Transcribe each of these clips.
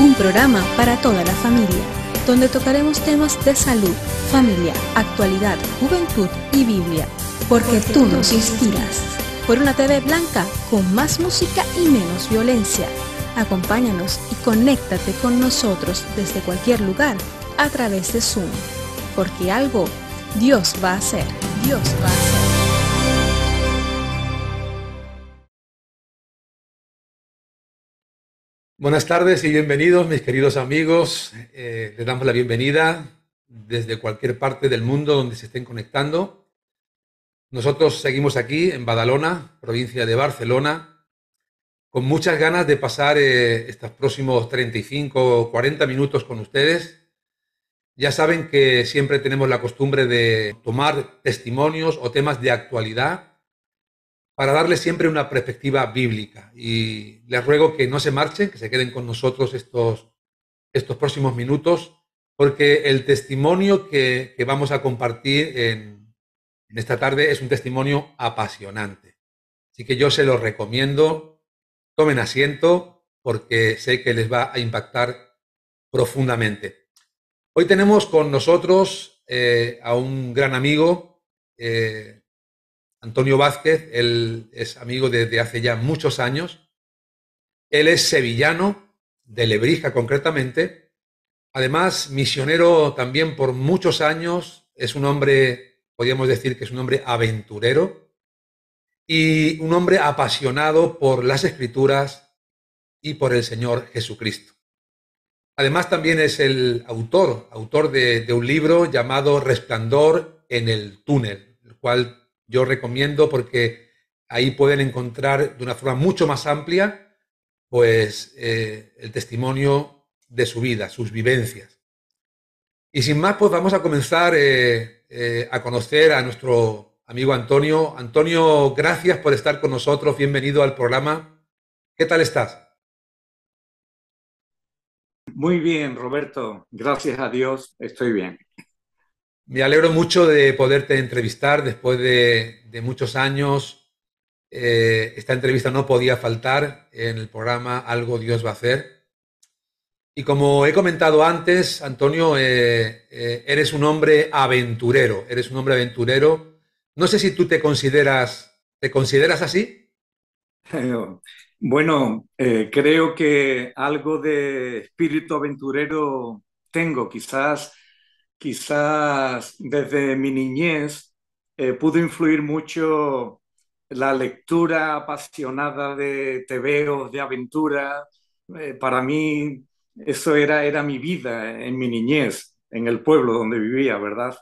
un programa para toda la familia, donde tocaremos temas de salud, familia, actualidad, juventud y Biblia, porque, tú nos inspiras. Por una TV blanca con más música y menos violencia. Acompáñanos y conéctate con nosotros desde cualquier lugar a través de Zoom, porque algo Dios va a hacer, Dios va a hacer. Buenas tardes y bienvenidos, mis queridos amigos. Eh, les damos la bienvenida desde cualquier parte del mundo donde se estén conectando. Nosotros seguimos aquí en Badalona, provincia de Barcelona, con muchas ganas de pasar eh, estos próximos 35 o 40 minutos con ustedes. Ya saben que siempre tenemos la costumbre de tomar testimonios o temas de actualidad para darle siempre una perspectiva bíblica. Y les ruego que no se marchen, que se queden con nosotros estos, estos próximos minutos, porque el testimonio que, vamos a compartir en, esta tarde es un testimonio apasionante. Así que yo se lo recomiendo, tomen asiento, porque sé que les va a impactar profundamente. Hoy tenemos con nosotros eh, a un gran amigo, eh, Antonio Vázquez, él es amigo desde hace ya muchos años. Él es sevillano, de Lebrija concretamente. Además, misionero también por muchos años. Es un hombre, podríamos decir que es un hombre aventurero y un hombre apasionado por las escrituras y por el Señor Jesucristo. Además, también es el autor, autor de, de un libro llamado Resplandor en el túnel, el cual yo recomiendo porque ahí pueden encontrar de una forma mucho más amplia pues eh, el testimonio de su vida, sus vivencias. Y sin más, pues vamos a comenzar eh, eh, a conocer a nuestro amigo Antonio. Antonio, gracias por estar con nosotros, bienvenido al programa. ¿Qué tal estás? Muy bien, Roberto, gracias a Dios, estoy bien. Me alegro mucho de poderte entrevistar después de, muchos años. Eh, esta entrevista no podía faltar en el programa Algo Dios va a hacer. Y como he comentado antes, Antonio, eh, eh, eres un hombre aventurero, eres un hombre aventurero. No sé si tú te consideras, ¿te consideras así? Bueno, creo que algo de espíritu aventurero tengo, quizás quizás desde mi niñez eh, pudo influir mucho la lectura apasionada de tebeos, de aventura. Eh, para mí eso era, era mi vida en mi niñez, en el pueblo donde vivía, ¿verdad?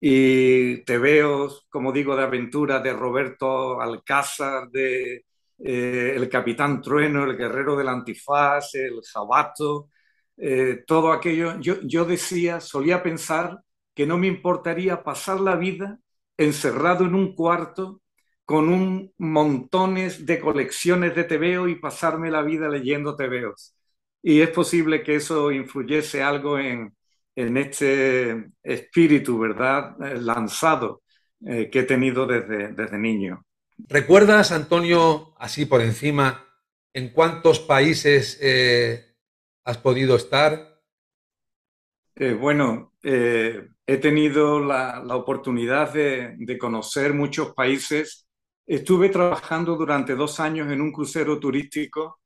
Y tebeos, como digo, de aventura de Roberto Alcázar, de eh, El Capitán Trueno, El Guerrero del Antifaz, El Jabato, eh, todo aquello, yo, decía, solía pensar que no me importaría pasar la vida encerrado en un cuarto con un montones de colecciones de tebeos y pasarme la vida leyendo tebeos. Y es posible que eso influyese algo en, este espíritu, ¿verdad?, eh, lanzado eh, que he tenido desde, desde niño. ¿Recuerdas, Antonio, así por encima, en cuántos países has podido estar? Eh, bueno, eh, he tenido la, oportunidad de, conocer muchos países. Estuve trabajando durante dos años en un crucero turístico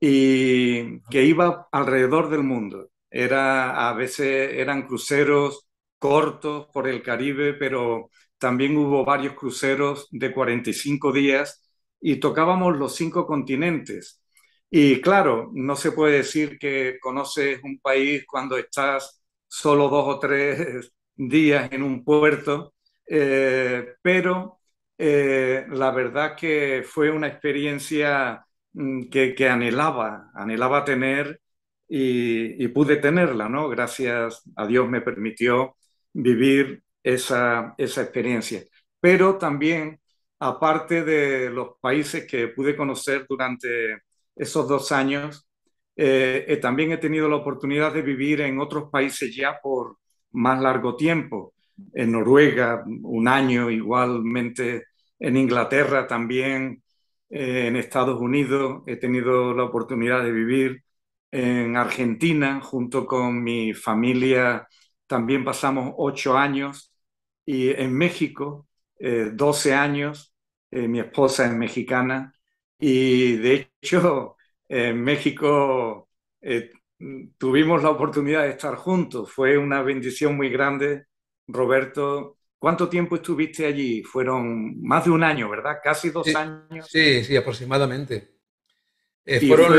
y que iba alrededor del mundo. Era, a veces eran cruceros cortos por el Caribe, pero también hubo varios cruceros de 45 días y tocábamos los cinco continentes. Y claro, no se puede decir que conoces un país cuando estás solo dos o tres días en un puerto, eh, pero eh, la verdad que fue una experiencia mm, que, anhelaba, anhelaba tener y, pude tenerla, ¿no? Gracias a Dios me permitió vivir esa, esa experiencia. Pero también, aparte de los países que pude conocer durante esos dos años. Eh, eh, también he tenido la oportunidad de vivir en otros países ya por más largo tiempo, en Noruega un año, igualmente en Inglaterra también, eh, en Estados Unidos he tenido la oportunidad de vivir en Argentina junto con mi familia, también pasamos ocho años y en México doce años, mi esposa es mexicana y de hecho, en México eh, tuvimos la oportunidad de estar juntos. Fue una bendición muy grande. Roberto, ¿cuánto tiempo estuviste allí? Fueron más de un año, ¿verdad? Casi dos años. Sí, sí, aproximadamente. Eh, fueron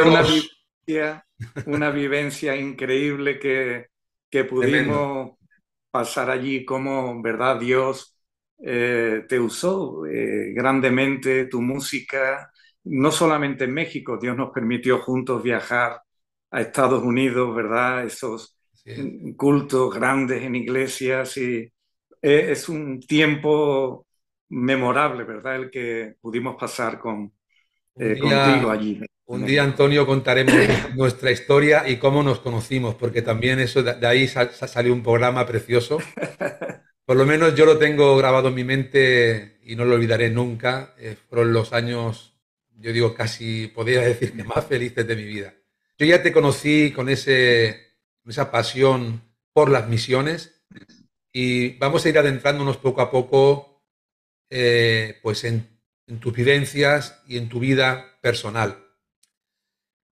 una, vivencia, increíble que, pudimos pasar allí, como, ¿verdad? Dios eh, te usó grandemente tu música, no solamente en México, Dios nos permitió juntos viajar a Estados Unidos, ¿verdad? Esos cultos grandes en iglesias y eh, es un tiempo memorable, ¿verdad? El que pudimos pasar con, eh, contigo allí. Un día, Antonio, contaremos nuestra historia y cómo nos conocimos, porque también eso de ahí salió un programa precioso. Por lo menos yo lo tengo grabado en mi mente y no lo olvidaré nunca. Eh, fueron los años yo digo, casi podría decir que más felices de mi vida. Yo ya te conocí con ese, esa pasión por las misiones y vamos a ir adentrándonos poco a poco eh, pues en, tus vivencias y en tu vida personal.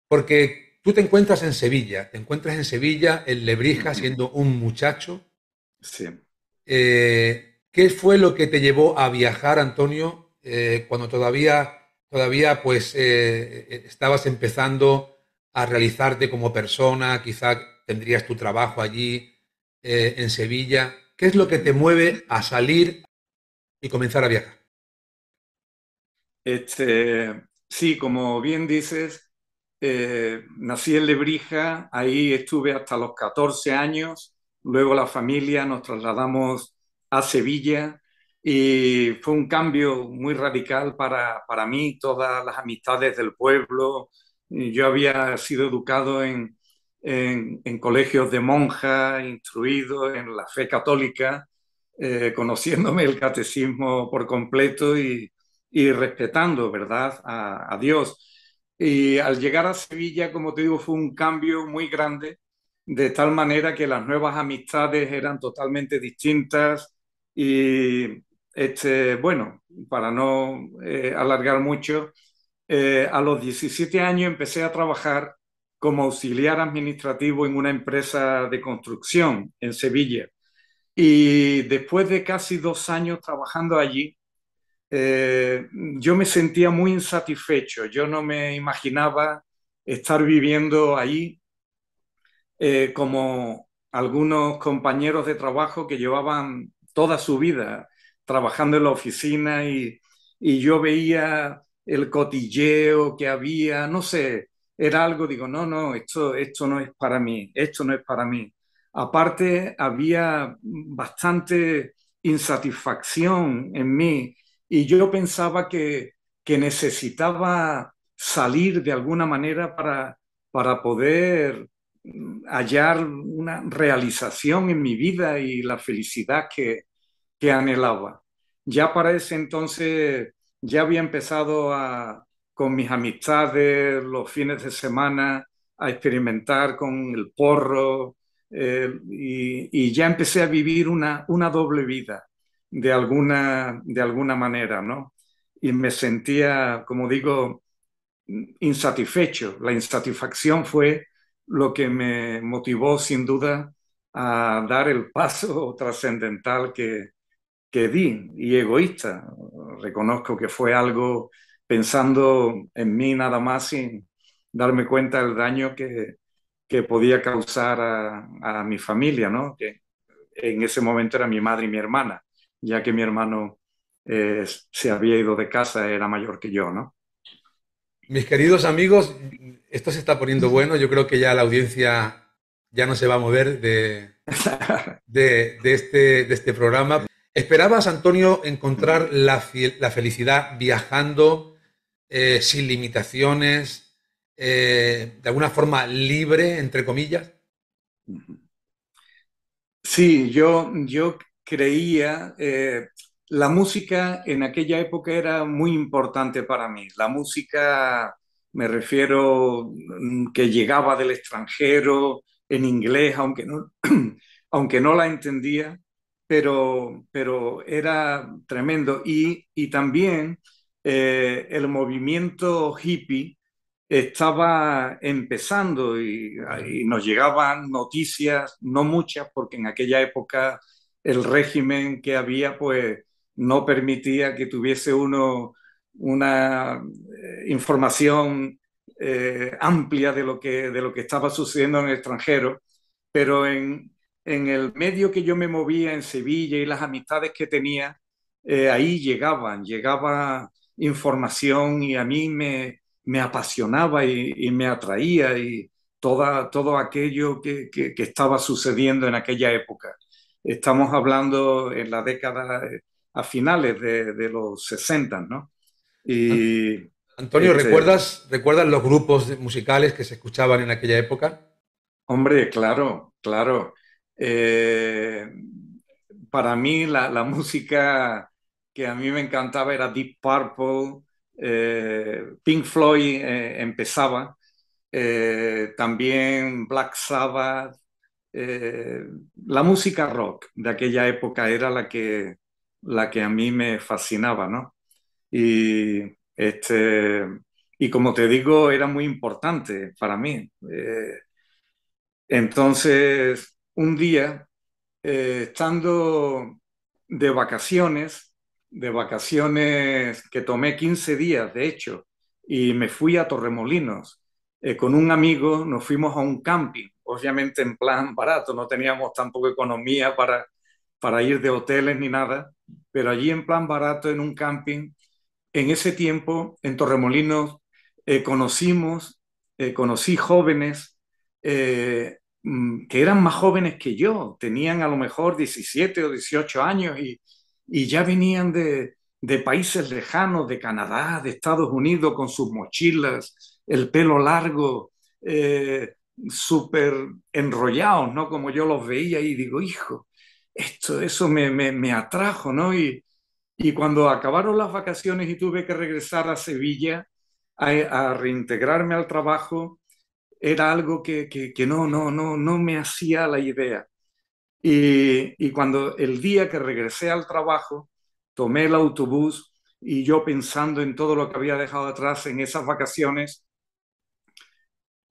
Porque tú te encuentras en Sevilla, te encuentras en Sevilla, en Lebrija, siendo un muchacho. Sí. Eh, ¿Qué fue lo que te llevó a viajar, Antonio, eh, cuando todavía todavía pues eh, eh, estabas empezando a realizarte como persona, quizá tendrías tu trabajo allí eh, en Sevilla. ¿Qué es lo que te mueve a salir y comenzar a viajar? Este, sí, como bien dices, nací en Lebrija, ahí estuve hasta los 14 años, luego la familia nos trasladamos a Sevilla, y fue un cambio muy radical para, para mí, todas las amistades del pueblo. Yo había sido educado en, en, colegios de monjas, instruido en la fe católica, eh, conociéndome el catecismo por completo y, y respetando, ¿verdad?, a, a, Dios. Y al llegar a Sevilla, como te digo, fue un cambio muy grande, de tal manera que las nuevas amistades eran totalmente distintas y, este, bueno, para no eh, alargar mucho, eh, a los 17 años empecé a trabajar como auxiliar administrativo en una empresa de construcción en Sevilla. Y después de casi dos años trabajando allí, eh, yo me sentía muy insatisfecho. Yo no me imaginaba estar viviendo allí como algunos compañeros de trabajo que llevaban toda su vida trabajando en la oficina y, yo veía el cotilleo que había, no sé, era algo, digo, no, no, esto, esto no es para mí, esto no es para mí. Aparte, había bastante insatisfacción en mí y yo pensaba que, necesitaba salir de alguna manera para, para poder hallar una realización en mi vida y la felicidad que, que anhelaba. Ya para ese entonces ya había empezado con mis amistades los fines de semana a experimentar con el porro eh, y, ya empecé a vivir una, una doble vida de alguna, de alguna manera, ¿no? Y me sentía, como digo, insatisfecho. La insatisfacción fue lo que me motivó sin duda a dar el paso trascendental que, que di y egoísta. Reconozco que fue algo pensando en mí nada más sin darme cuenta del daño que, podía causar a, mi familia, ¿no? que en ese momento era mi madre y mi hermana, ya que mi hermano eh, se había ido de casa, era mayor que yo. ¿no? Mis queridos amigos, esto se está poniendo bueno, yo creo que ya la audiencia ya no se va a mover de, de, este, de este programa. ¿Esperabas, Antonio, encontrar la, felicidad viajando eh, sin limitaciones, eh, de alguna forma libre, entre comillas? Sí, yo, yo creía, eh, la música en aquella época era muy importante para mí. La música, me refiero, mm, que llegaba del extranjero en inglés, aunque aunque no la entendía, pero, era tremendo. Y, también eh, el movimiento hippie estaba empezando y, nos llegaban noticias, no muchas, porque en aquella época el régimen que había pues no permitía que tuviese uno una eh, información eh, amplia de lo, que, de lo que estaba sucediendo en el extranjero, pero en, en el medio que yo me movía en Sevilla y las amistades que tenía, eh, ahí llegaban, llegaba información y a mí me, me apasionaba y, me atraía y toda, todo aquello que, que, estaba sucediendo en aquella época. Estamos hablando en la década, eh, a finales de, los 60, ¿no? Y, Antonio, este ¿recuerdas, ¿recuerdas los grupos musicales que se escuchaban en aquella época? Hombre, claro, claro. Eh, para mí la, música que a mí me encantaba era Deep Purple, eh, Pink Floyd eh, empezaba, también Black Sabbath, la música rock de aquella época era la que, la que a mí me fascinaba, ¿no? Y, este, y como te digo, era muy importante para mí. entonces, un día, eh, estando de vacaciones, de vacaciones que tomé 15 días, de hecho, y me fui a Torremolinos. Eh, con un amigo nos fuimos a un camping, obviamente en plan barato, no teníamos tampoco economía para, para ir de hoteles ni nada, pero allí en plan barato, en un camping, en ese tiempo, en Torremolinos, eh, conocimos, conocí jóvenes Mm, que eran más jóvenes que yo, tenían a lo mejor 17 o 18 años y, y ya venían de, de países lejanos, de Canadá, de Estados Unidos, con sus mochilas, el pelo largo, eh, súper enrollados, ¿no? Como yo los veía y digo, hijo, esto, eso me, me, atrajo, ¿no? Y, y, cuando acabaron las vacaciones y tuve que regresar a Sevilla a reintegrarme al trabajo, era algo que, no, no, no, no me hacía la idea. Y, cuando el día que regresé al trabajo, tomé el autobús y yo pensando en todo lo que había dejado atrás en esas vacaciones,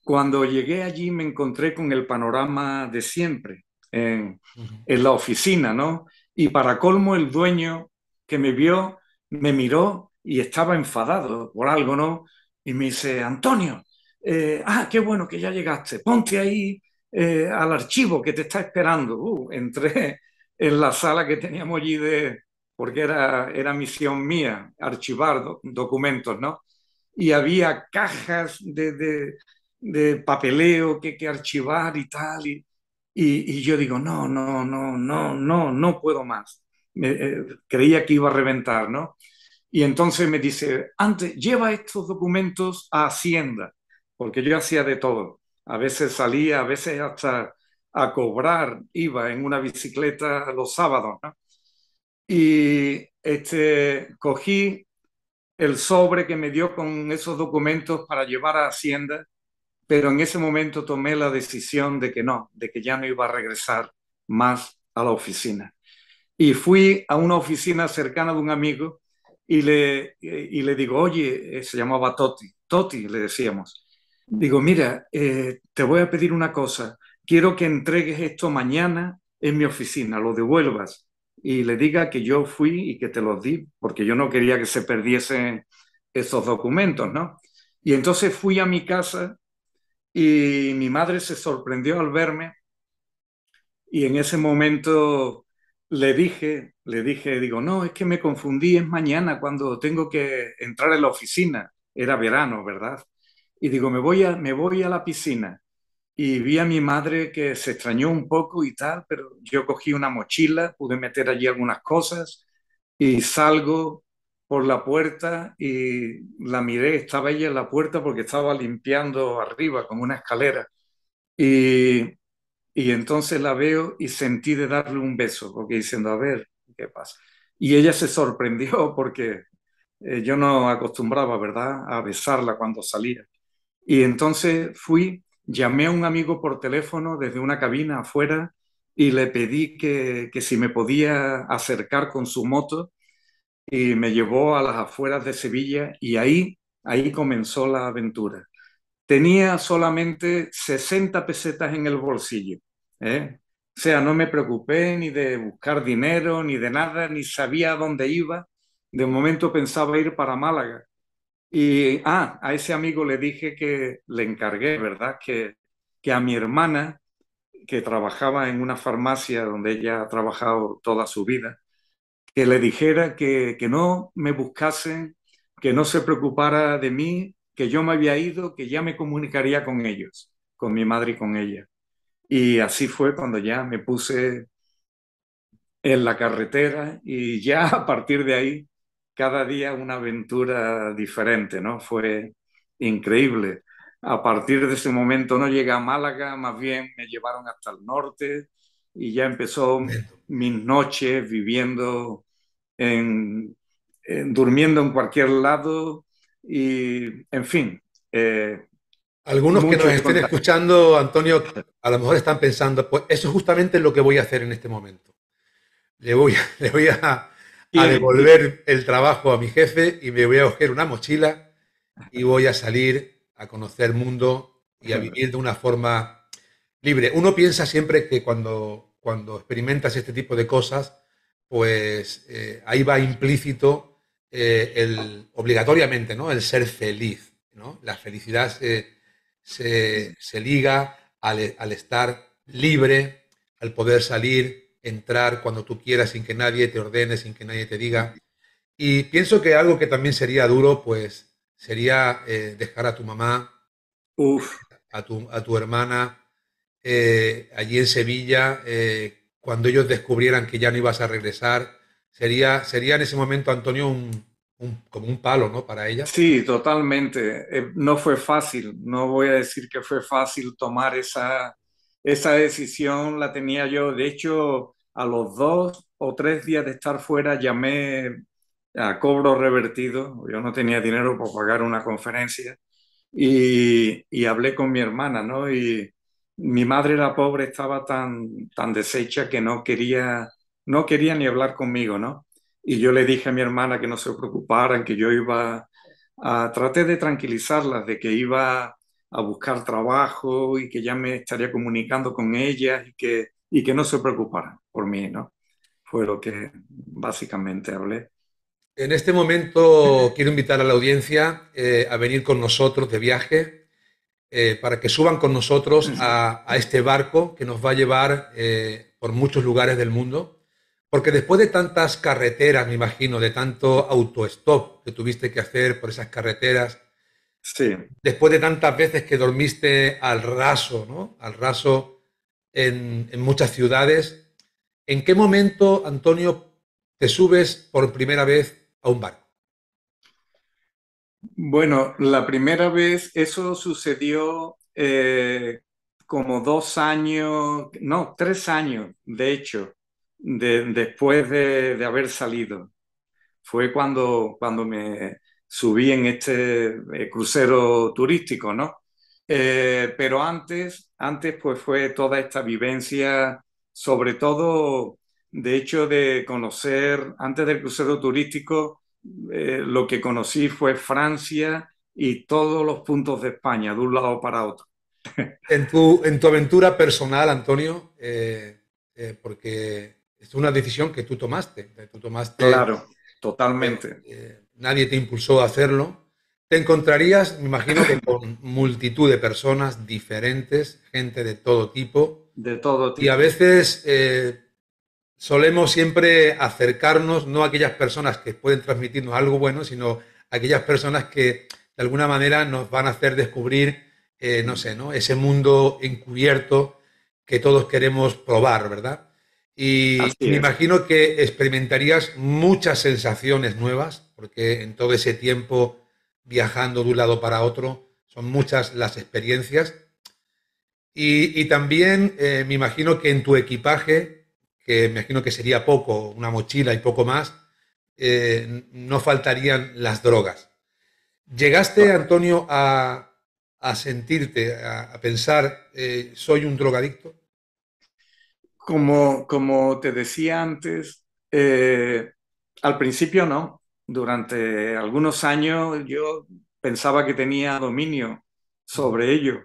cuando llegué allí me encontré con el panorama de siempre en, en la oficina, ¿no? Y para colmo el dueño que me vio, me miró y estaba enfadado por algo, ¿no? Y me dice, Antonio, eh, ah, qué bueno que ya llegaste, ponte ahí eh, al archivo que te está esperando. Uh, entré en la sala que teníamos allí de, porque era, era misión mía, archivar documentos, ¿no? Y había cajas de, papeleo que, que archivar y tal. Y, yo digo, no, no, no, no, no, no puedo más. Eh, creía que iba a reventar, ¿no? Y entonces me dice, antes, lleva estos documentos a Hacienda porque yo hacía de todo. A veces salía, a veces hasta a cobrar, iba en una bicicleta los sábados. ¿no? Y este, cogí el sobre que me dio con esos documentos para llevar a Hacienda, pero en ese momento tomé la decisión de que no, de que ya no iba a regresar más a la oficina. Y fui a una oficina cercana de un amigo y le, y le digo, oye, eh, se llamaba Toti, Toti le decíamos, digo, mira, eh, te voy a pedir una cosa, quiero que entregues esto mañana en mi oficina, lo devuelvas y le diga que yo fui y que te los di, porque yo no quería que se perdiesen esos documentos, ¿no? Y entonces fui a mi casa y mi madre se sorprendió al verme y en ese momento le dije, le dije, digo, no, es que me confundí, es mañana cuando tengo que entrar en la oficina. Era verano, ¿verdad? y digo, me voy a, me voy a la piscina. Y vi a mi madre que se extrañó un poco y tal, pero yo cogí una mochila, pude meter allí algunas cosas y salgo por la puerta y la miré, estaba ella en la puerta porque estaba limpiando arriba con una escalera. Y, entonces la veo y sentí de darle un beso, porque diciendo, a ver, ¿qué pasa? Y ella se sorprendió porque eh, yo no acostumbraba, ¿verdad?, a besarla cuando salía. Y entonces fui, llamé a un amigo por teléfono desde una cabina afuera y le pedí que, si me podía acercar con su moto y me llevó a las afueras de Sevilla y ahí, ahí comenzó la aventura. Tenía solamente 60 pesetas en el bolsillo. ¿eh? O sea, no me preocupé ni de buscar dinero, ni de nada, ni sabía dónde iba. De momento pensaba ir para Málaga. Y ah, a ese amigo le dije que le encargué, ¿verdad? Que, que a mi hermana, que trabajaba en una farmacia donde ella ha trabajado toda su vida, que le dijera que, que no me buscasen, que no se preocupara de mí, que yo me había ido, que ya me comunicaría con ellos, con mi madre y con ella. Y así fue cuando ya me puse en la carretera y ya a partir de ahí cada día una aventura diferente, ¿no? Fue increíble. A partir de ese momento no llegué a Málaga, más bien me llevaron hasta el norte y ya empezó mis noches viviendo en, durmiendo en cualquier lado y, en fin. Eh, Algunos que nos estén escuchando, Antonio, a lo mejor están pensando, pues eso es justamente lo que voy a hacer en este momento. Le voy, le voy a a devolver el trabajo a mi jefe y me voy a coger una mochila y voy a salir a conocer el mundo y a vivir de una forma libre. Uno piensa siempre que cuando, cuando experimentas este tipo de cosas, pues eh, ahí va implícito eh, el, obligatoriamente, ¿no? El ser feliz, La felicidad se, liga al, al estar libre, al poder salir, entrar cuando tú quieras sin que nadie te ordene, sin que nadie te diga. Y pienso que algo que también sería duro, pues, sería eh, dejar a tu mamá, A, tu, hermana, eh, allí en Sevilla, eh, cuando ellos descubrieran que ya no ibas a regresar. Sería, sería en ese momento, Antonio, como un palo, ¿no? Para ella. Sí, totalmente. no fue fácil. No voy a decir que fue fácil tomar esa, esa decisión la tenía yo. De hecho, a los dos o tres días de estar fuera llamé a cobro revertido. Yo no tenía dinero para pagar una conferencia. Y, hablé con mi hermana, ¿no? Y mi madre, era pobre, estaba tan, tan deshecha que no quería, no quería ni hablar conmigo, ¿no? Y yo le dije a mi hermana que no se preocuparan, que yo iba a... Traté de tranquilizarlas, de que iba a buscar trabajo y que ya me estaría comunicando con ellas y que, que no se preocupara por mí, ¿no? Fue lo que básicamente hablé. En este momento quiero invitar a la audiencia eh, a venir con nosotros de viaje eh, para que suban con nosotros a, este barco que nos va a llevar eh, por muchos lugares del mundo. Porque después de tantas carreteras, me imagino, de tanto auto-stop que tuviste que hacer por esas carreteras, Sí. Después de tantas veces que dormiste al raso, ¿no? Al raso en, muchas ciudades. ¿En qué momento, Antonio, te subes por primera vez a un barco? Bueno, la primera vez eso sucedió eh, como dos años, no, tres años, de hecho, después de, de, haber salido. Fue cuando, cuando me, subí en este eh, crucero turístico, ¿no? Eh, pero antes, antes pues fue toda esta vivencia, sobre todo, de hecho, de conocer, antes del crucero turístico, eh, lo que conocí fue Francia y todos los puntos de España, de un lado para otro. En tu, en tu aventura personal, Antonio, porque es una decisión que tú tomaste, tú tomaste... Claro, totalmente nadie te impulsó a hacerlo, te encontrarías, me imagino que con multitud de personas diferentes, gente de todo tipo. De todo tipo. Y a veces eh, solemos siempre acercarnos, no a aquellas personas que pueden transmitirnos algo bueno, sino a aquellas personas que de alguna manera nos van a hacer descubrir, eh, no sé, ¿no? ese mundo encubierto que todos queremos probar, ¿verdad? Y me imagino que experimentarías muchas sensaciones nuevas, porque en todo ese tiempo viajando de un lado para otro, son muchas las experiencias. Y, también eh, me imagino que en tu equipaje, que me imagino que sería poco, una mochila y poco más, eh, no faltarían las drogas. ¿Llegaste, Antonio, a, sentirte, a, pensar, eh, soy un drogadicto? Como, como te decía antes, eh, al principio no. Durante algunos años yo pensaba que tenía dominio sobre ello,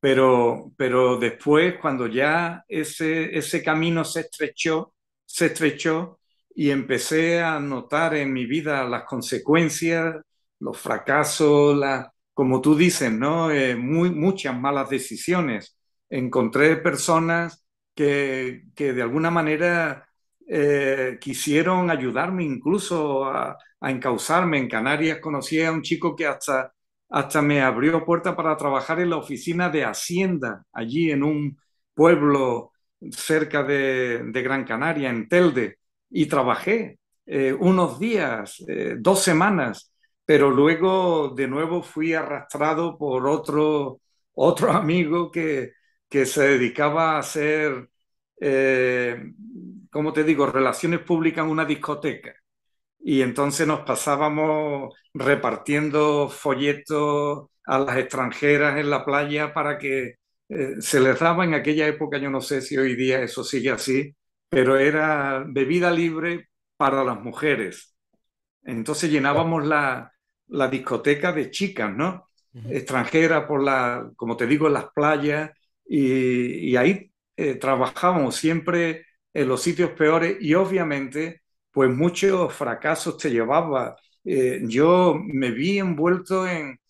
pero, pero después cuando ya ese, ese camino se estrechó, se estrechó y empecé a notar en mi vida las consecuencias, los fracasos, la, como tú dices, ¿no? Eh, muy, muchas malas decisiones. Encontré personas que, de alguna manera eh, quisieron ayudarme incluso a, encauzarme. En Canarias conocí a un chico que hasta, hasta me abrió puerta para trabajar en la oficina de Hacienda, allí en un pueblo cerca de, Gran Canaria, en Telde, y trabajé eh, unos días, eh, dos semanas, pero luego de nuevo fui arrastrado por otro, otro amigo que, que se dedicaba a hacer, eh, como te digo?, relaciones públicas en una discoteca. Y entonces nos pasábamos repartiendo folletos a las extranjeras en la playa para que eh, se les daba en aquella época, yo no sé si hoy día eso sigue así, pero era bebida libre para las mujeres. Entonces llenábamos la, discoteca de chicas, ¿no? Extranjeras por la, como te digo, las playas y, ahí eh, trabajábamos trabajamos siempre en los sitios peores y obviamente pues muchos fracasos te llevaba. Eh, yo me vi envuelto en,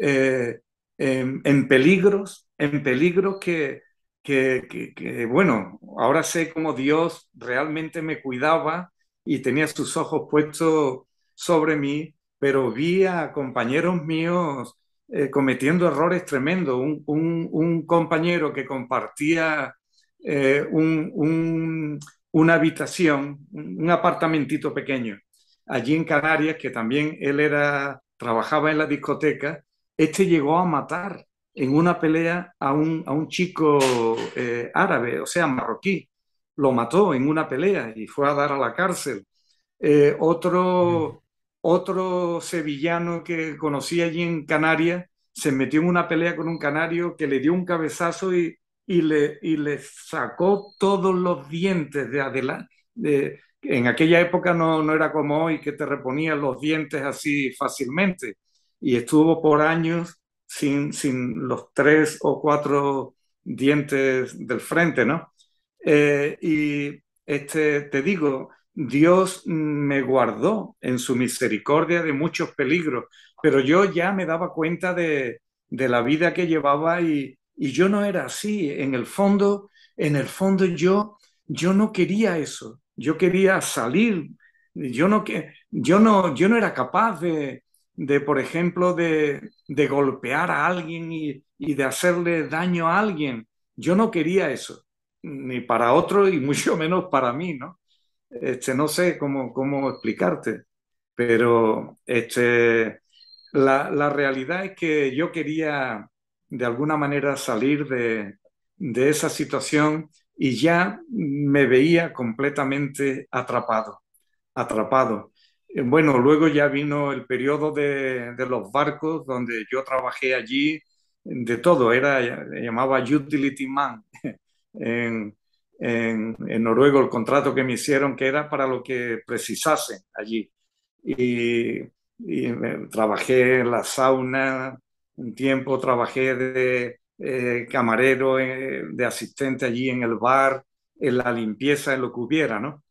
eh, en, peligros, en peligros que, que, bueno, ahora sé cómo Dios realmente me cuidaba y tenía sus ojos puestos sobre mí, pero vi a compañeros míos eh, cometiendo errores tremendos. Un, compañero que compartía eh, una habitación, un apartamentito pequeño, allí en Canarias, que también él era, trabajaba en la discoteca, este llegó a matar en una pelea a un, chico eh, árabe, o sea, marroquí. Lo mató en una pelea y fue a dar a la cárcel. otro otro sevillano que conocí allí en Canarias se metió en una pelea con un canario que le dio un cabezazo y, le, le, sacó todos los dientes de adelante. en aquella época no, no era como hoy que te reponían los dientes así fácilmente. Y estuvo por años sin, los tres o cuatro dientes del frente, ¿no? Eh, y este, te digo, Dios me guardó en su misericordia de muchos peligros, pero yo ya me daba cuenta de, la vida que llevaba y, yo no era así. En el fondo, en el fondo yo, yo no quería eso. Yo quería salir. Yo no, yo no, yo no era capaz de, por ejemplo, de, golpear a alguien y, y de hacerle daño a alguien. Yo no quería eso, ni para otro y mucho menos para mí, ¿no? este, no sé cómo, cómo explicarte, pero este, la, la, realidad es que yo quería de alguna manera salir de, de esa situación y ya me veía completamente atrapado, atrapado. Eh, bueno, luego ya vino el periodo de, de los barcos, donde yo trabajé allí de todo, era, llamaba utility man, en, en, en Noruega el contrato que me hicieron que era para lo que precisasen allí. Y, eh, trabajé en la sauna un tiempo, trabajé de eh, camarero, eh, de asistente allí en el bar, en la limpieza, en lo que hubiera, ¿no?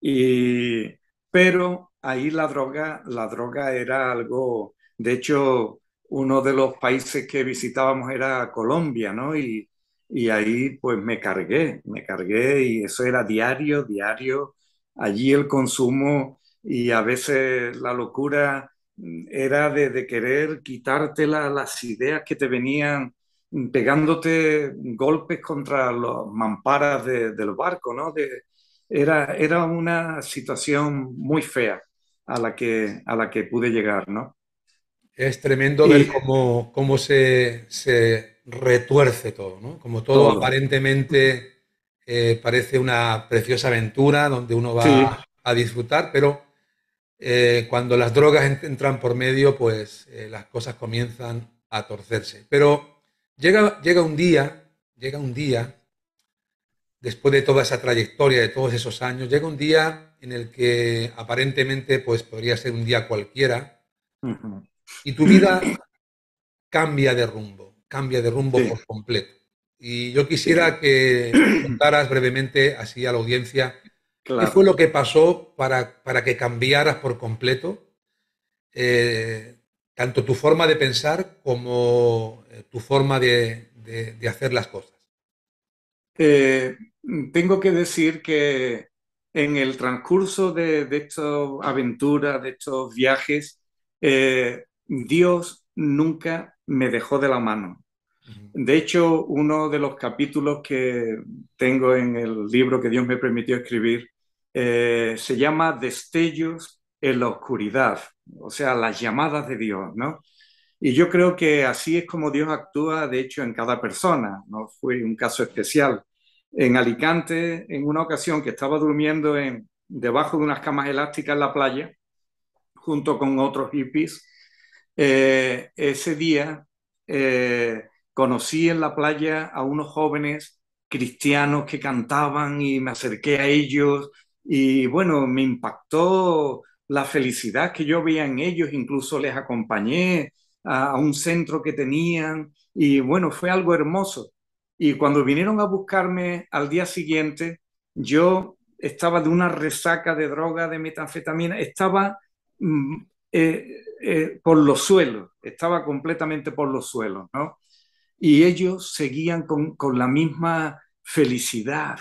Y, pero ahí la droga, la droga era algo, de hecho, uno de los países que visitábamos era Colombia, ¿no? Y, y ahí pues me cargué, me cargué y eso era diario, diario. Allí el consumo y a veces la locura mm, era de, querer quitarte las ideas que te venían mm, pegándote golpes contra los mamparas del barco, ¿no? De, era, era una situación muy fea a la que, a la que pude llegar, ¿no? Es tremendo ver cómo, cómo se, se retuerce todo, ¿no? Como todo, aparentemente eh, parece una preciosa aventura donde uno va a disfrutar, pero eh, cuando las drogas entran por medio, pues eh, las cosas comienzan a torcerse. Pero llega, llega un día, llega un día, después de toda esa trayectoria, de todos esos años, llega un día en el que aparentemente pues podría ser un día cualquiera y tu vida cambia de rumbo cambia de rumbo por completo. Y yo quisiera que contaras brevemente así a la audiencia qué fue lo que pasó para, que cambiaras por completo eh, tanto tu forma de pensar como eh, tu forma de, hacer las cosas. Eh, tengo que decir que en el transcurso de, de estas aventuras, de estos viajes, Dios nunca me dejó de la mano. De hecho, uno de los capítulos que tengo en el libro que Dios me permitió escribir eh, se llama Destellos en la Oscuridad, o sea, las llamadas de Dios, ¿no? Y yo creo que así es como Dios actúa, de hecho, en cada persona, ¿no? Fue un caso especial. En Alicante, en una ocasión que estaba durmiendo en, debajo de unas camas elásticas en la playa, junto con otros hippies, eh, ese día eh, conocí en la playa a unos jóvenes cristianos que cantaban y me acerqué a ellos y bueno, me impactó la felicidad que yo veía en ellos, incluso les acompañé a, un centro que tenían y bueno, fue algo hermoso. Y cuando vinieron a buscarme al día siguiente, yo estaba de una resaca de droga, de metanfetamina, estaba mm, eh, eh, por los suelos, estaba completamente por los suelos, ¿no? Y ellos seguían con, la misma felicidad,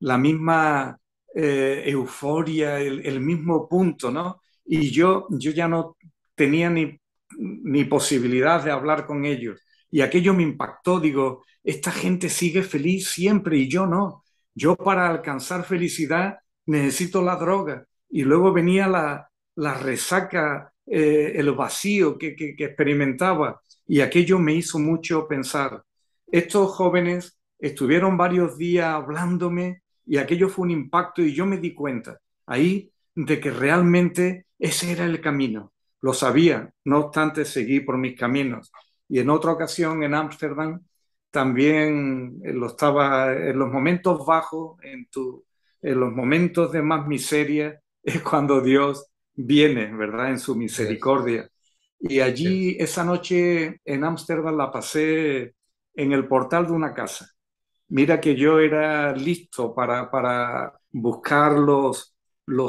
la misma eh, euforia, el, mismo punto, ¿no? Y yo, yo ya no tenía ni, ni posibilidad de hablar con ellos. Y aquello me impactó, digo, esta gente sigue feliz siempre y yo no. Yo para alcanzar felicidad necesito la droga. Y luego venía la, la resaca eh, el vacío que, experimentaba. Y aquello me hizo mucho pensar. Estos jóvenes estuvieron varios días hablándome y aquello fue un impacto y yo me di cuenta ahí de que realmente ese era el camino. Lo sabía, no obstante seguí por mis caminos. Y en otra ocasión en Ámsterdam también eh, lo estaba en los momentos bajos, en, en los momentos de más miseria, es cuando Dios viene, ¿verdad? En su misericordia. Y allí esa noche en Ámsterdam la pasé en el portal de una casa. Mira que yo era listo para, para buscar los,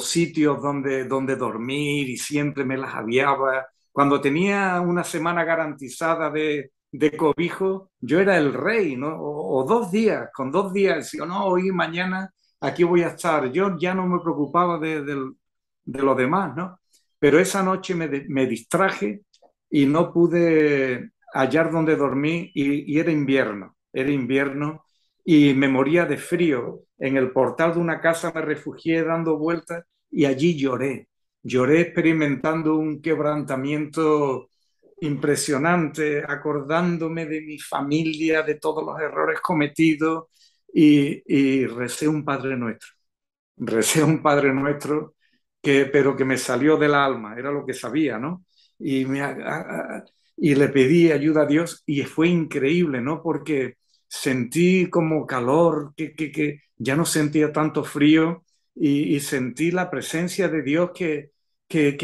sitios donde, donde dormir y siempre me las aviaba. Cuando tenía una semana garantizada de, de cobijo, yo era el rey, ¿no? O, dos días, con dos días, decía, no, hoy mañana aquí voy a estar. Yo ya no me preocupaba del de los demás, ¿no? Pero esa noche me, distraje y no pude hallar donde dormí y, era invierno, era invierno y me moría de frío. En el portal de una casa me refugié dando vueltas y allí lloré. Lloré experimentando un quebrantamiento impresionante, acordándome de mi familia, de todos los errores cometidos y, y recé un Padre Nuestro. Recé un Padre Nuestro pero que me salió del alma, era lo que sabía, ¿no? Y, me, y le pedí ayuda a Dios y fue increíble, ¿no? Porque sentí como calor, que, que, que ya no sentía tanto frío y, sentí la presencia de Dios que, que,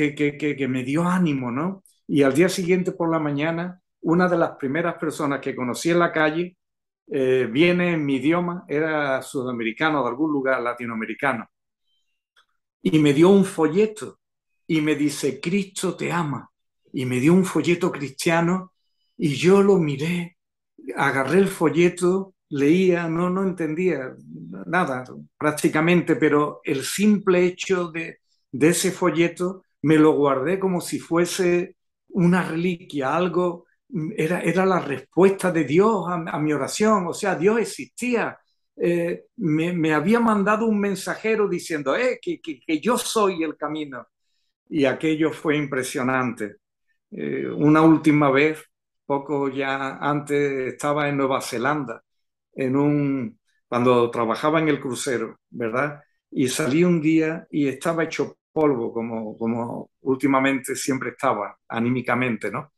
que me dio ánimo, ¿no? Y al día siguiente por la mañana, una de las primeras personas que conocí en la calle eh, viene en mi idioma, era sudamericano de algún lugar latinoamericano, y me dio un folleto y me dice, Cristo te ama. Y me dio un folleto cristiano y yo lo miré, agarré el folleto, leía, no, no entendía nada prácticamente, pero el simple hecho de, ese folleto me lo guardé como si fuese una reliquia, algo, era, era la respuesta de Dios a, a mi oración, o sea, Dios existía, eh, me, había mandado un mensajero diciendo eh, que, yo soy el camino. Y aquello fue impresionante. Eh, una última vez, poco ya antes, estaba en Nueva Zelanda, en un, cuando trabajaba en el crucero, ¿verdad? Y salí un día y estaba hecho polvo, como, como últimamente siempre estaba, anímicamente, ¿no?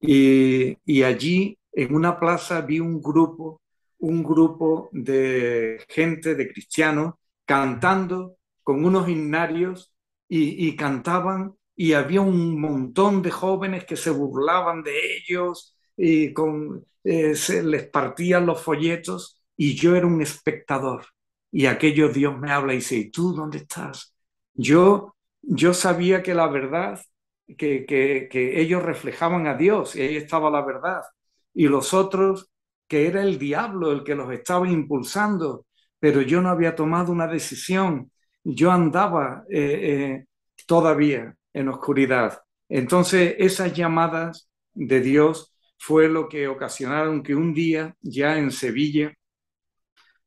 Y, y allí, en una plaza, vi un grupo un grupo de gente, de cristianos, cantando con unos himnarios y, cantaban y había un montón de jóvenes que se burlaban de ellos y con, eh, se les partían los folletos y yo era un espectador. Y aquello Dios me habla y dice, ¿tú dónde estás? Yo, yo sabía que la verdad, que, que, que ellos reflejaban a Dios y ahí estaba la verdad. Y los otros que era el diablo el que los estaba impulsando, pero yo no había tomado una decisión, yo andaba eh, eh, todavía en oscuridad. Entonces esas llamadas de Dios fue lo que ocasionaron que un día ya en Sevilla,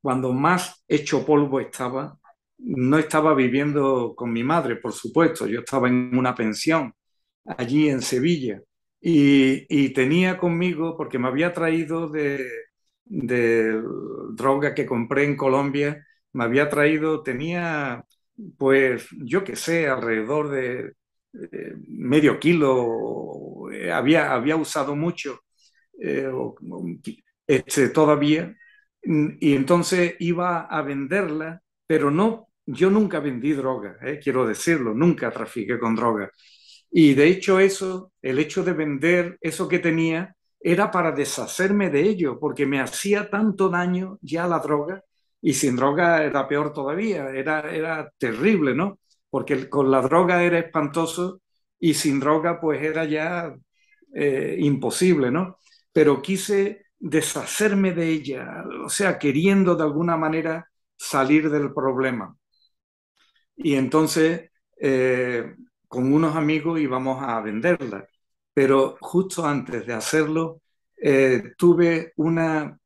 cuando más hecho polvo estaba, no estaba viviendo con mi madre, por supuesto, yo estaba en una pensión allí en Sevilla y, tenía conmigo, porque me había traído de, droga que compré en Colombia, me había traído, tenía, pues, yo qué sé, alrededor de eh, medio kilo, eh, había, usado mucho, eh, este, todavía, y entonces iba a venderla, pero no, yo nunca vendí droga, quiero decirlo, nunca trafiqué con droga y de hecho eso, el hecho de vender eso que tenía, era para deshacerme de ello, porque me hacía tanto daño ya la droga, y sin droga era peor todavía, era, era terrible, ¿no? Porque con la droga era espantoso y sin droga pues era ya eh, imposible, ¿no? Pero quise deshacerme de ella, o sea, queriendo de alguna manera salir del problema. Y entonces eh, con unos amigos y vamos a venderla. Pero justo antes de hacerlo, eh, tuve una,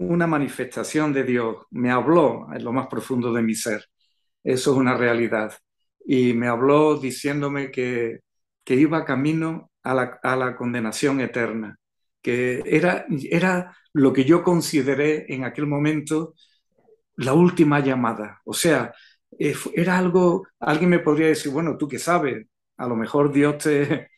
una manifestación de Dios. Me habló en lo más profundo de mi ser. Eso es una realidad. Y me habló diciéndome que, iba camino a la, condenación eterna, que era, era lo que yo consideré en aquel momento la última llamada. O sea, eh, era algo, alguien me podría decir, bueno, tú qué sabes, a lo mejor Dios te,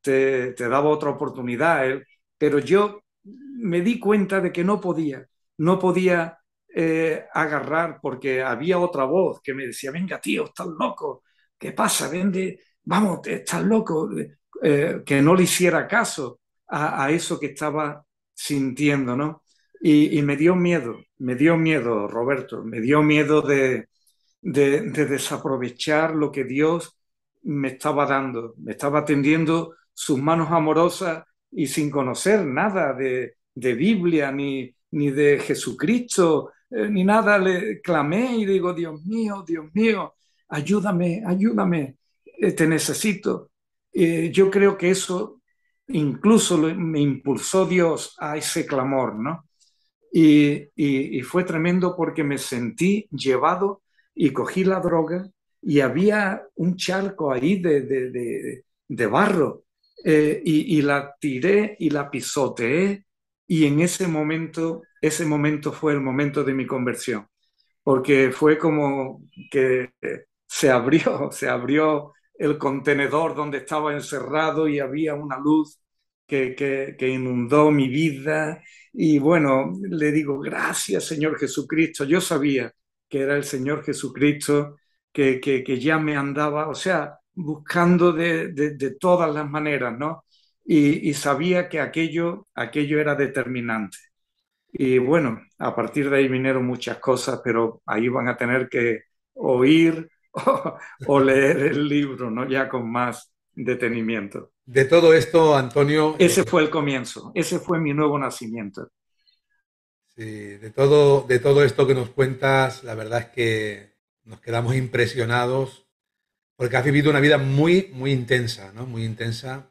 te, te daba otra oportunidad, pero yo me di cuenta de que no podía, no podía eh, agarrar porque había otra voz que me decía, venga tío, estás loco, ¿qué pasa? Vende, vamos, estás loco, eh, que no le hiciera caso a, eso que estaba sintiendo, ¿no? Y, y, me dio miedo, me dio miedo, Roberto, me dio miedo de, de, desaprovechar lo que Dios me estaba dando, me estaba tendiendo sus manos amorosas y sin conocer nada de, Biblia ni, ni de Jesucristo, eh, ni nada, le clamé y digo, Dios mío, Dios mío, ayúdame, ayúdame, eh, te necesito. Eh, yo creo que eso incluso me impulsó Dios a ese clamor, ¿no? y fue tremendo porque me sentí llevado y cogí la droga y había un charco ahí de, barro eh, y, la tiré y la pisoteé y en ese momento, ese momento fue el momento de mi conversión, porque fue como que se abrió, se abrió el contenedor donde estaba encerrado y había una luz que inundó mi vida y bueno, le digo, gracias Señor Jesucristo, yo sabía que era el Señor Jesucristo, que, ya me andaba, o sea, buscando de, todas las maneras, ¿no? Y, sabía que aquello, aquello era determinante. Y bueno, a partir de ahí vinieron muchas cosas, pero ahí van a tener que oír o leer el libro, ¿no? Ya con más detenimiento. De todo esto, Antonio. Ese eh, fue el comienzo, ese fue mi nuevo nacimiento. Eh, de todo, de todo esto que nos cuentas, la verdad es que nos quedamos impresionados porque has vivido una vida muy, muy intensa, ¿no? Muy intensa.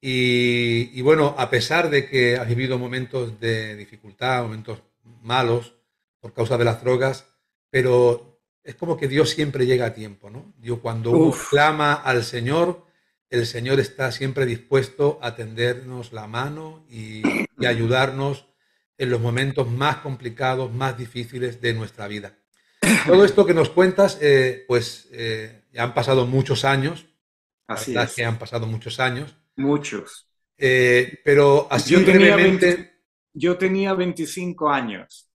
Y, bueno, a pesar de que has vivido momentos de dificultad, momentos malos por causa de las drogas, pero es como que Dios siempre llega a tiempo, ¿no? Dios cuando uno clama al Señor, el Señor está siempre dispuesto a tendernos la mano y, y ayudarnos en los momentos más complicados, más difíciles de nuestra vida. Todo esto que nos cuentas, eh, pues eh, han pasado muchos años. Así es. Que han pasado muchos años. Muchos. Eh, pero así yo tenía brevemente. yo tenía 25 años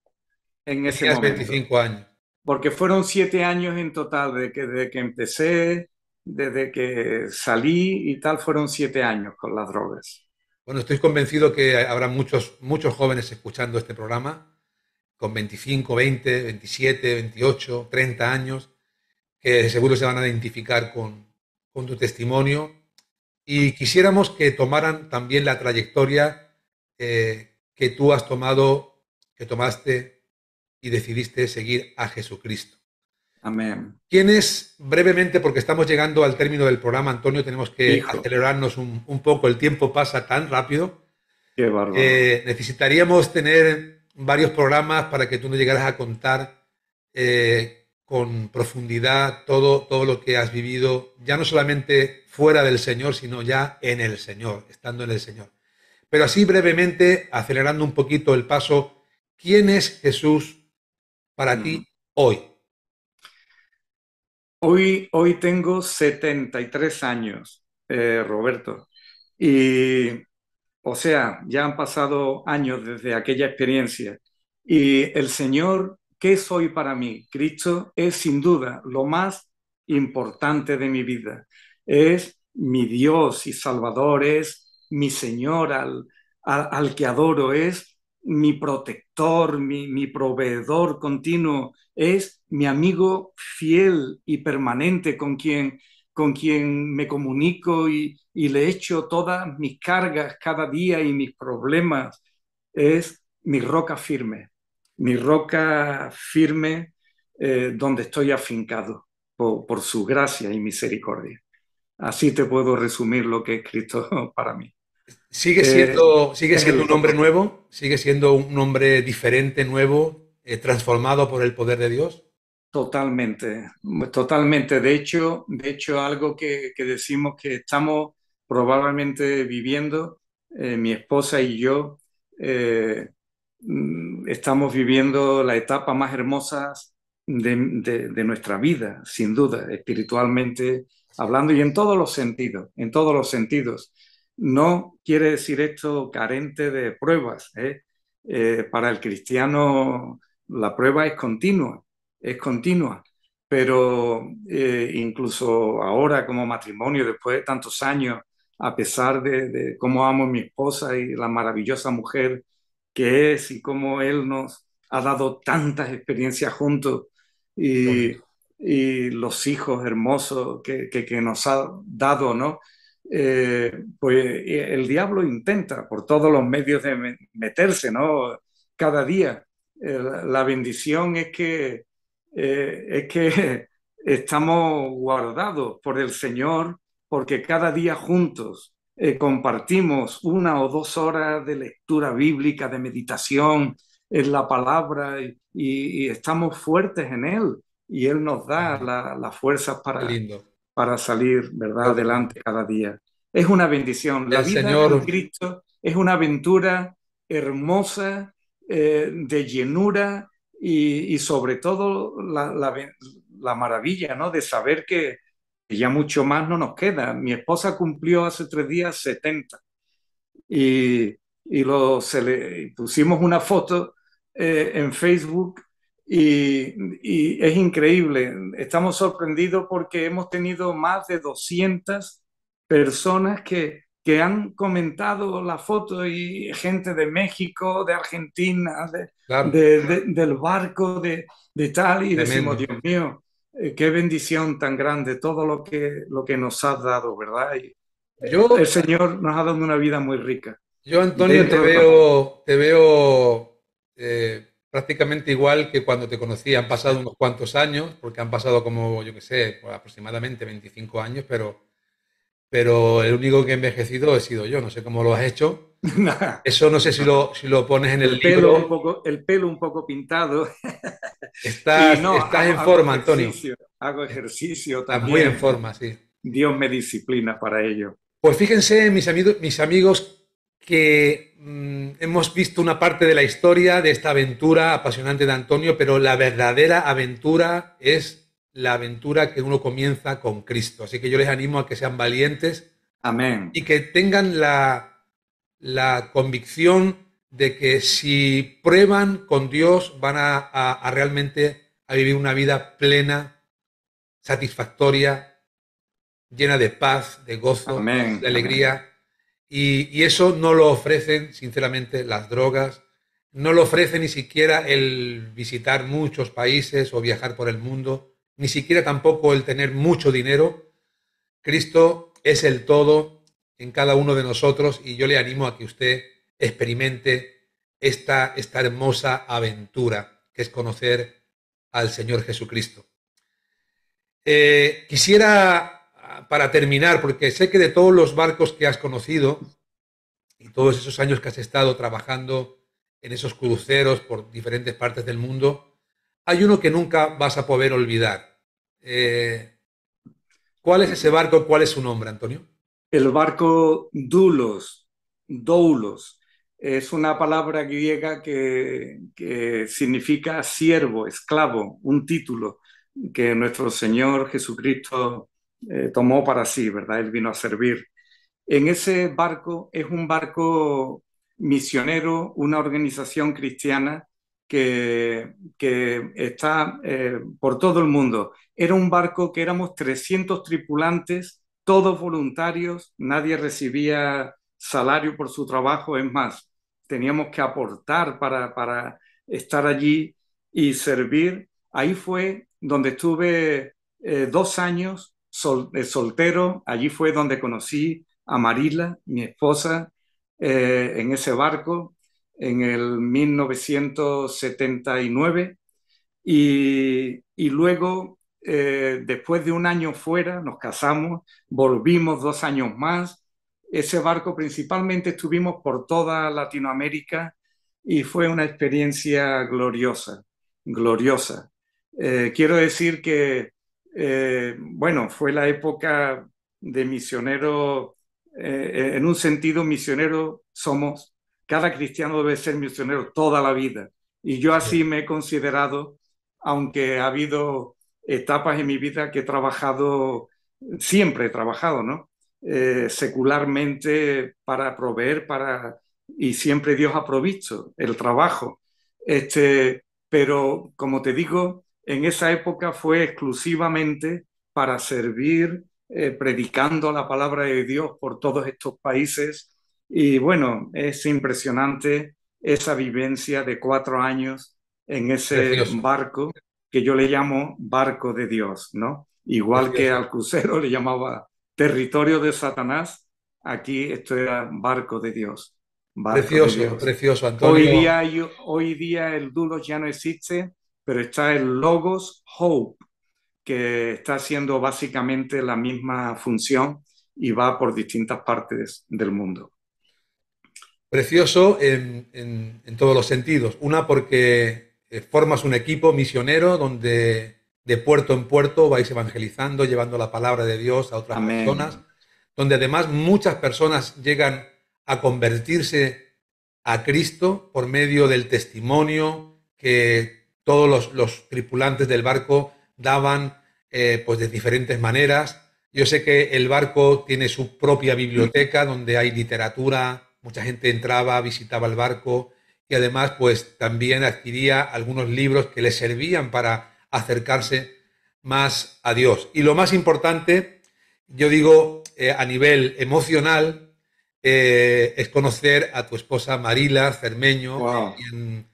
en ese momento. 25 años. Porque fueron siete años en total, desde que, que empecé, desde que salí y tal, fueron siete años con las drogas. Bueno, estoy convencido que habrá muchos, muchos jóvenes escuchando este programa, con 25, 20, 27, 28, 30 años, que seguro se van a identificar con, tu testimonio. Y quisiéramos que tomaran también la trayectoria eh, que tú has tomado, que tomaste y decidiste seguir a Jesucristo. Amén. es? brevemente, porque estamos llegando al término del programa, Antonio, tenemos que acelerarnos un, poco, el tiempo pasa tan rápido. Eh, necesitaríamos tener varios programas para que tú nos llegaras a contar eh, con profundidad todo, todo lo que has vivido, ya no solamente fuera del Señor, sino ya en el Señor, estando en el Señor. Pero así brevemente, acelerando un poquito el paso, ¿quién es Jesús para ti mm. hoy? Hoy, hoy tengo 73 años, eh, Roberto. Y, o sea, ya han pasado años desde aquella experiencia. Y el Señor, ¿qué soy para mí? Cristo es sin duda lo más importante de mi vida. Es mi Dios y Salvador, es mi Señor al, al, que adoro, es mi protector, mi, mi proveedor continuo, es mi amigo fiel y permanente con quien, con quien me comunico y, y le echo todas mis cargas cada día y mis problemas, es mi roca firme, mi roca firme eh, donde estoy afincado por, su gracia y misericordia. Así te puedo resumir lo que he escrito para mí. ¿Sigue eh, siendo, sigue siendo un hombre nuevo? ¿Sigue siendo un hombre diferente, nuevo, eh, transformado por el poder de Dios? Totalmente, totalmente. De hecho, de hecho algo que, decimos que estamos probablemente viviendo, eh, mi esposa y yo eh, mm, estamos viviendo la etapa más hermosa de, nuestra vida, sin duda, espiritualmente hablando y en todos los sentidos, en todos los sentidos. No quiere decir esto carente de pruebas. ¿eh? para el cristiano la prueba es continua es continua, pero eh, incluso ahora como matrimonio, después de tantos años, a pesar de, cómo amo a mi esposa y la maravillosa mujer que es y cómo él nos ha dado tantas experiencias juntos y, los hijos hermosos que, que, nos ha dado, ¿no? Eh, pues eh, el diablo intenta por todos los medios de meterse, ¿no? Cada día. la bendición es que eh, es que estamos guardados por el Señor porque cada día juntos eh, compartimos una o dos horas de lectura bíblica, de meditación en la palabra y, estamos fuertes en Él y Él nos da las la fuerzas para, salir ¿verdad? adelante cada día. Es una bendición. La vida Señor... en Cristo es una aventura hermosa, eh, de llenura, y, sobre todo la, maravilla ¿no? de saber que ya mucho más no nos queda. Mi esposa cumplió hace tres días 70 y, lo, pusimos una foto eh, en Facebook y, y, es increíble. Estamos sorprendidos porque hemos tenido más de 200 personas que, que han comentado la foto y gente de México, de Argentina, de, del barco, de, tal, y decimos, Dios mío, eh, qué bendición tan grande, todo lo que, lo que nos has dado, ¿verdad? Y eh, yo, el Señor nos ha dado una vida muy rica. Yo, Antonio, te veo, te eh, veo prácticamente igual que cuando te conocí. Han pasado unos cuantos años, porque han pasado como, yo qué sé, aproximadamente 25 años, pero pero el único que he envejecido he sido yo. No sé cómo lo has hecho. Eso no sé si lo, pones en el, pelo el pelo un poco pintado. Estás, en forma, Antonio. Hago ejercicio también. muy en forma, sí. Dios me disciplina para ello. Pues fíjense, mis, amigos, mis amigos, que mm, hemos visto una parte de la historia de esta aventura apasionante de Antonio, pero la verdadera aventura es la aventura que uno comienza con Cristo. Así que yo les animo a que sean valientes. Amén. Y que tengan la, la convicción de que si prueban con Dios van a, a, realmente a vivir una vida plena, satisfactoria, llena de paz, de gozo, de alegría. Y, y eso no lo ofrecen, sinceramente, las drogas, no lo ofrece ni siquiera el visitar muchos países o viajar por el mundo ni siquiera tampoco el tener mucho dinero. Cristo es el todo en cada uno de nosotros y yo le animo a que usted experimente esta, esta hermosa aventura que es conocer al Señor Jesucristo. Eh, quisiera, para terminar, porque sé que de todos los barcos que has conocido y todos esos años que has estado trabajando en esos cruceros por diferentes partes del mundo, hay uno que nunca vas a poder olvidar. Eh, ¿Cuál es ese barco? ¿Cuál es su nombre, Antonio? El barco Dulos, Doulos. Es una palabra griega que, significa siervo, esclavo, un título que nuestro Señor Jesucristo eh, tomó para sí, ¿verdad? Él vino a servir. En ese barco es un barco misionero, una organización cristiana que, está eh, por todo el mundo. Era un barco que éramos 300 tripulantes, todos voluntarios, nadie recibía salario por su trabajo, es más, teníamos que aportar para, para estar allí y servir. Ahí fue donde estuve eh, dos años eh, soltero, allí fue donde conocí a Marila, mi esposa, en ese barco en el 1979 y, luego, eh, después de un año fuera, nos casamos, volvimos dos años más. Ese barco principalmente estuvimos por toda Latinoamérica y fue una experiencia gloriosa, gloriosa. Eh, quiero decir que, eh, bueno, fue la época de misionero, en un sentido misionero somos cada cristiano debe ser misionero toda la vida. Y yo así me he considerado, aunque ha habido etapas en mi vida que he trabajado, siempre he trabajado, ¿no? Eh, secularmente para proveer, para... Y siempre Dios ha provisto el trabajo. Este, pero como te digo, en esa época fue exclusivamente para servir, eh, predicando la palabra de Dios por todos estos países y bueno, es impresionante esa vivencia de cuatro años en ese barco que yo le llamo barco de Dios, ¿no? Igual que al crucero le llamaba territorio de Satanás, aquí esto era barco de Dios. precioso, precioso, Antonio. Hoy día, hoy día el Dulos ya no existe, pero está el Logos Hope, que está haciendo básicamente la misma función y va por distintas partes del mundo. Precioso en, todos los sentidos. Una porque eh, formas un equipo misionero donde de puerto en puerto vais evangelizando, llevando la palabra de Dios a otras personas, donde además muchas personas llegan a convertirse a Cristo por medio del testimonio que todos los, tripulantes del barco daban eh, pues de diferentes maneras. Yo sé que el barco tiene su propia biblioteca donde hay literatura, mucha gente entraba, visitaba el barco y además pues también adquiría algunos libros que le servían para acercarse más a Dios. Y lo más importante, yo digo eh, a nivel emocional, eh, es conocer a tu esposa Marila Cermeño, a, quien,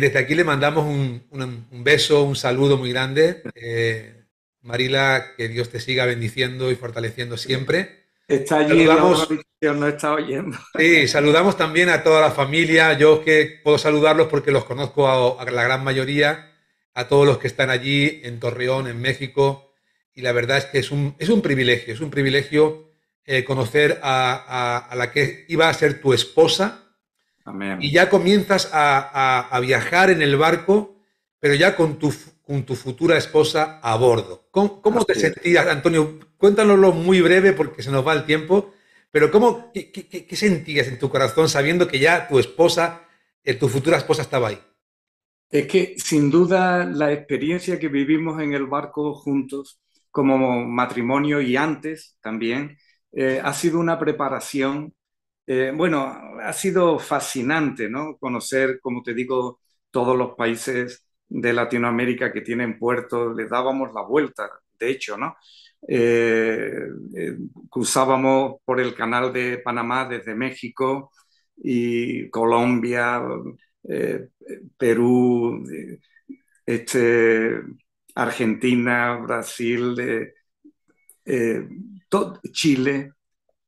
desde aquí le mandamos un, beso, un saludo muy grande. Eh, Marila, que Dios te siga bendiciendo y fortaleciendo siempre. Está allí saludamos, no está oyendo. Sí, saludamos también a toda la familia. Yo que puedo saludarlos porque los conozco a, la gran mayoría, a todos los que están allí en Torreón, en México. Y la verdad es que es un, es un privilegio, es un privilegio eh, conocer a, la que iba a ser tu esposa. Y ya comienzas a, viajar en el barco, pero ya con tu, con tu futura esposa a bordo. cómo te sentías, Antonio? Cuéntanoslo muy breve porque se nos va el tiempo, pero ¿cómo, qué, sentías en tu corazón sabiendo que ya tu esposa, eh, tu futura esposa estaba ahí? Es que sin duda la experiencia que vivimos en el barco juntos, como matrimonio y antes también, eh, ha sido una preparación, eh, bueno, ha sido fascinante, ¿no? Conocer, como te digo, todos los países de Latinoamérica que tienen puertos, les dábamos la vuelta, de hecho, ¿no? Eh, eh, cruzábamos por el canal de Panamá desde México y Colombia, eh, Perú, este, Argentina, Brasil, todo, Chile.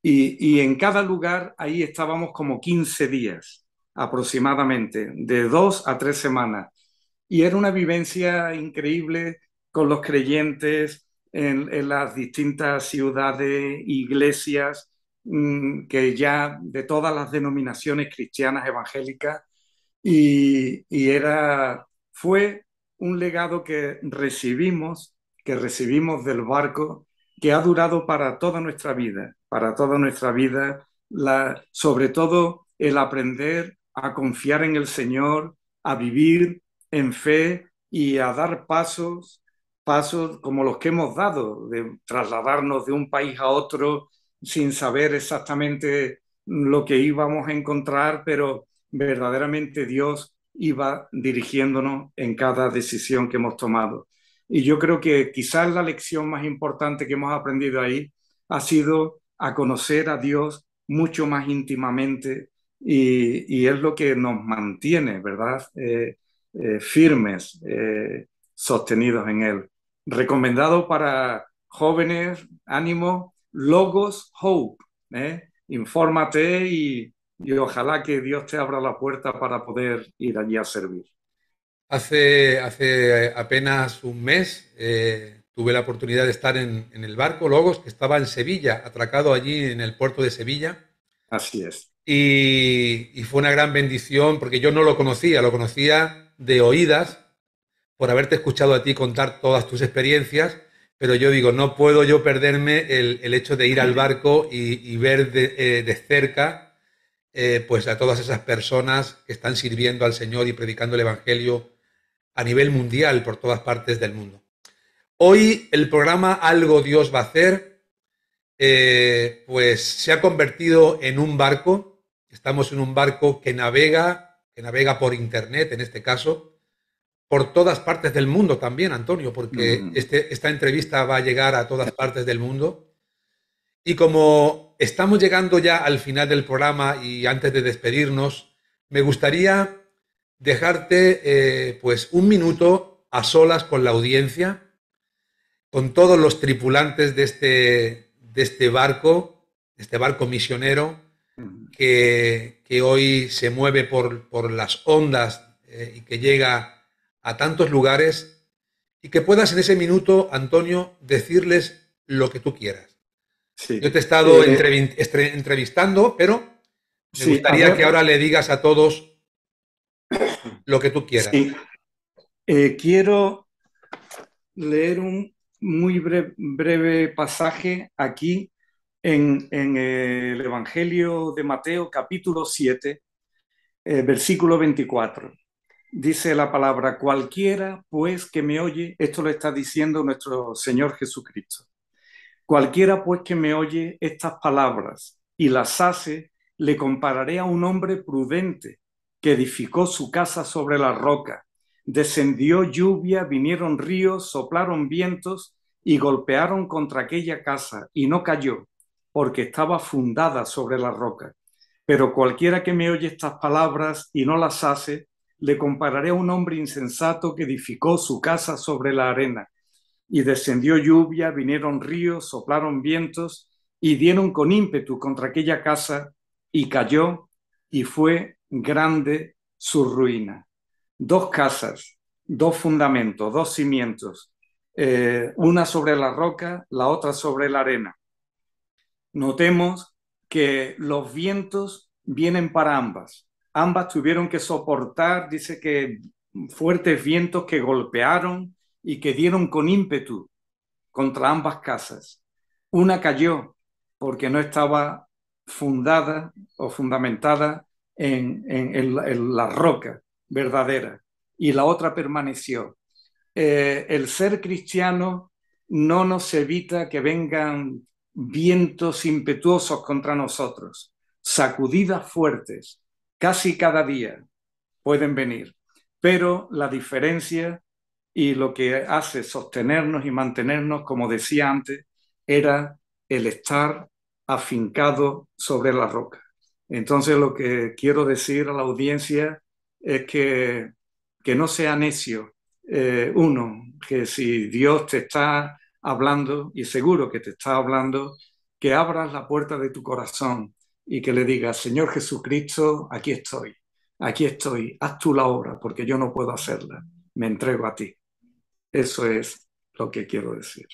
Y, y en cada lugar ahí estábamos como 15 días aproximadamente, de dos a tres semanas. Y era una vivencia increíble con los creyentes, en, las distintas ciudades, iglesias, mm, que ya de todas las denominaciones cristianas evangélicas, y, era, fue un legado que recibimos, que recibimos del barco, que ha durado para toda nuestra vida, para toda nuestra vida, sobre todo el aprender a confiar en el Señor, a vivir en fe y a dar pasos pasos como los que hemos dado, de trasladarnos de un país a otro sin saber exactamente lo que íbamos a encontrar, pero verdaderamente Dios iba dirigiéndonos en cada decisión que hemos tomado. Y yo creo que quizás la lección más importante que hemos aprendido ahí ha sido a conocer a Dios mucho más íntimamente y, es lo que nos mantiene, ¿verdad? Eh, eh, firmes, eh, sostenidos en Él recomendado para jóvenes, ánimo, Logos Hope. ¿eh? Infórmate y, y ojalá que Dios te abra la puerta para poder ir allí a servir. Hace, hace apenas un mes eh, tuve la oportunidad de estar en, el barco Logos, que estaba en Sevilla, atracado allí en el puerto de Sevilla. Así es. Y, y fue una gran bendición porque yo no lo conocía, lo conocía de oídas, por haberte escuchado a ti contar todas tus experiencias, pero yo digo, no puedo yo perderme el, hecho de ir al barco y, ver de, eh, cerca eh, pues a todas esas personas que están sirviendo al Señor y predicando el Evangelio a nivel mundial por todas partes del mundo. Hoy el programa Algo Dios va a hacer, eh, pues se ha convertido en un barco, estamos en un barco que navega, que navega por Internet en este caso, por todas partes del mundo también, Antonio, porque mm. este, esta entrevista va a llegar a todas partes del mundo. Y como estamos llegando ya al final del programa y antes de despedirnos, me gustaría dejarte eh, pues un minuto a solas con la audiencia, con todos los tripulantes de este, de este barco, este barco misionero mm. que, hoy se mueve por, las ondas eh, y que llega a tantos lugares y que puedas en ese minuto, Antonio, decirles lo que tú quieras. Sí. Yo te he estado eh, entrevistando, pero me gustaría que ahora le digas a todos lo que tú quieras. Eh, quiero leer un muy breve, pasaje aquí en, el Evangelio de Mateo capítulo 7, eh, versículo 24. Dice la palabra, cualquiera pues que me oye, esto lo está diciendo nuestro Señor Jesucristo, cualquiera pues que me oye estas palabras y las hace, le compararé a un hombre prudente que edificó su casa sobre la roca. Descendió lluvia, vinieron ríos, soplaron vientos y golpearon contra aquella casa y no cayó, porque estaba fundada sobre la roca. Pero cualquiera que me oye estas palabras y no las hace, le compararé a un hombre insensato que edificó su casa sobre la arena. Y descendió lluvia, vinieron ríos, soplaron vientos y dieron con ímpetu contra aquella casa y cayó y fue grande su ruina. Dos casas, dos fundamentos, dos cimientos, eh, una sobre la roca, la otra sobre la arena. Notemos que los vientos vienen para ambas Ambas tuvieron que soportar, dice que fuertes vientos que golpearon y que dieron con ímpetu contra ambas casas. Una cayó porque no estaba fundada o fundamentada en, la roca verdadera y la otra permaneció. Eh, el ser cristiano no nos evita que vengan vientos impetuosos contra nosotros, sacudidas fuertes, casi cada día pueden venir, pero la diferencia y lo que hace sostenernos y mantenernos, como decía antes, era el estar afincado sobre la roca. Entonces lo que quiero decir a la audiencia es que, que no sea necio eh, uno, que si Dios te está hablando, y seguro que te está hablando, que abras la puerta de tu corazón y que le diga, Señor Jesucristo, aquí estoy, aquí estoy, haz tú la obra, porque yo no puedo hacerla, me entrego a ti. Eso es lo que quiero decir.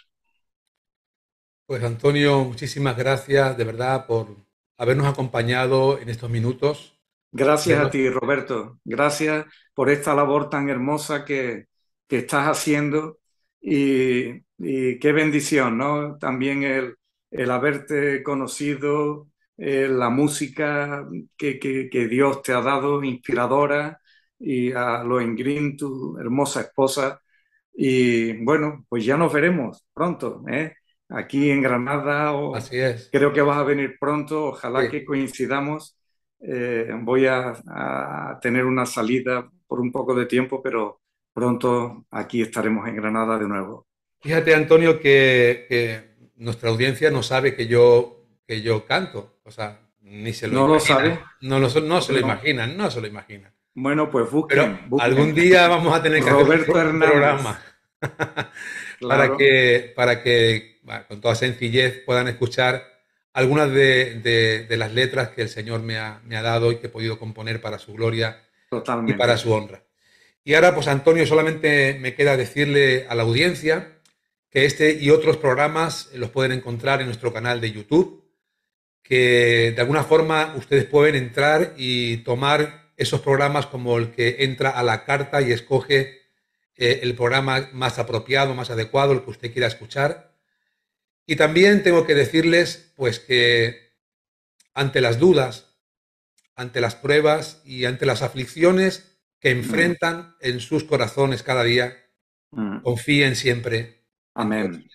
Pues Antonio, muchísimas gracias de verdad por habernos acompañado en estos minutos. Gracias a ti, Roberto. Gracias por esta labor tan hermosa que, que estás haciendo y, qué bendición, ¿no? También el, el haberte conocido, eh, la música que, Dios te ha dado, inspiradora, y a Loen tu hermosa esposa. Y bueno, pues ya nos veremos pronto, ¿eh? aquí en Granada. O Así es. Creo que vas a venir pronto, ojalá que coincidamos. Eh, voy a, tener una salida por un poco de tiempo, pero pronto aquí estaremos en Granada de nuevo. Fíjate, Antonio, que nuestra audiencia no sabe que yo que yo canto. O sea, ni se lo No sabe. No, lo, no se lo imaginan, no se lo imaginan. Bueno, pues busquen. algún día vamos a tener que hacer un programa. para que, para que con toda sencillez puedan escuchar algunas de, las letras que el Señor me ha, dado y que he podido componer para su gloria y para su honra. Y ahora, pues Antonio, solamente me queda decirle a la audiencia que este y otros programas los pueden encontrar en nuestro canal de YouTube, que de alguna forma ustedes pueden entrar y tomar esos programas como el que entra a la carta y escoge eh, el programa más apropiado, más adecuado, el que usted quiera escuchar. Y también tengo que decirles pues que ante las dudas, ante las pruebas y ante las aflicciones que mm. enfrentan en sus corazones cada día, mm. confíen siempre. Amén.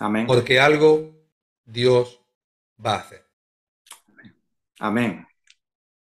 Amén. Porque algo Dios va a hacer. Amén.